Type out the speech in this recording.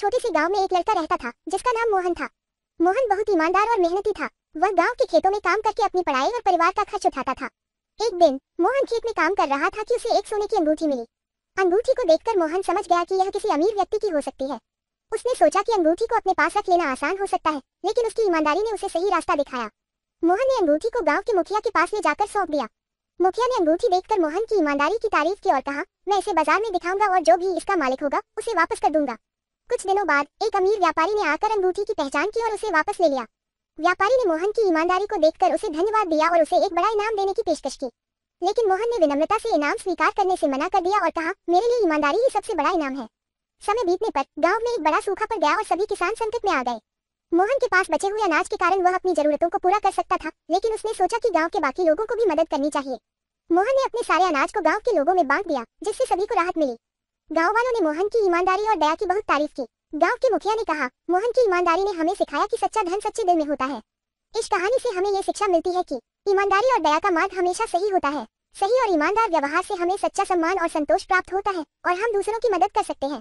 छोटे से गांव में एक लड़का रहता था जिसका नाम मोहन था मोहन बहुत ईमानदार और मेहनती था वह गांव के खेतों में काम करके अपनी पढ़ाई और परिवार का खर्च उठाता था एक दिन मोहन खेत में काम कर रहा था कि उसे एक सोने की अंगूठी मिली अंगूठी को देखकर मोहन समझ गया कि यह किसी अमीर व्यक्ति की हो सकती है उसने सोचा कि अंगूठी को अपने पास रख लेना आसान हो सकता है लेकिन उसकी ईमानदारी ने उसे सही रास्ता दिखाया मोहन ने अंगूठी को गांव के मुखिया के पास ले जाकर सौंप दिया मुखिया ने अंगूठी देखकर मोहन की ईमानदारी की तारीफ की और कहा मैं इसे बाजार में दिखाऊंगा और जो भी इसका मालिक होगा उसे वापस कर दूंगा कुछ दिनों बाद एक अमीर व्यापारी ने आकर अंगूठी की पहचान की और उसे वापस ले लिया व्यापारी ने मोहन की ईमानदारी को देखकर उसे धन्यवाद दिया और उसे एक बड़ा इनाम देने की पेशकश की लेकिन मोहन ने विनम्रता से इनाम स्वीकार करने से मना कर दिया और कहा मेरे लिए ईमानदारी ही सबसे बड़ा इनाम है समय बीतने पर गांव में एक बड़ा सूखा पड़ गया और सभी किसान संकट में आ गए मोहन के पास बचे हुए अनाज के कारण वह अपनी जरूरतों को पूरा कर सकता था लेकिन उसने सोचा कि गांव के बाकी लोगों को भी मदद करनी चाहिए मोहन ने अपने सारे अनाज को गांव के लोगों में बांट दिया जिससे सभी को राहत मिली गाँव वालों ने मोहन की ईमानदारी और दया की बहुत तारीफ की गाँव के मुखिया ने कहा मोहन की ईमानदारी ने हमें सिखाया की सच्चा धन सच्चे दिल में होता है इस कहानी ऐसी हमें ये शिक्षा मिलती है की ईमानदारी और दया का मार्ग हमेशा सही होता है सही और ईमानदार व्यवहार से हमें सच्चा सम्मान और संतोष प्राप्त होता है और हम दूसरों की मदद कर सकते हैं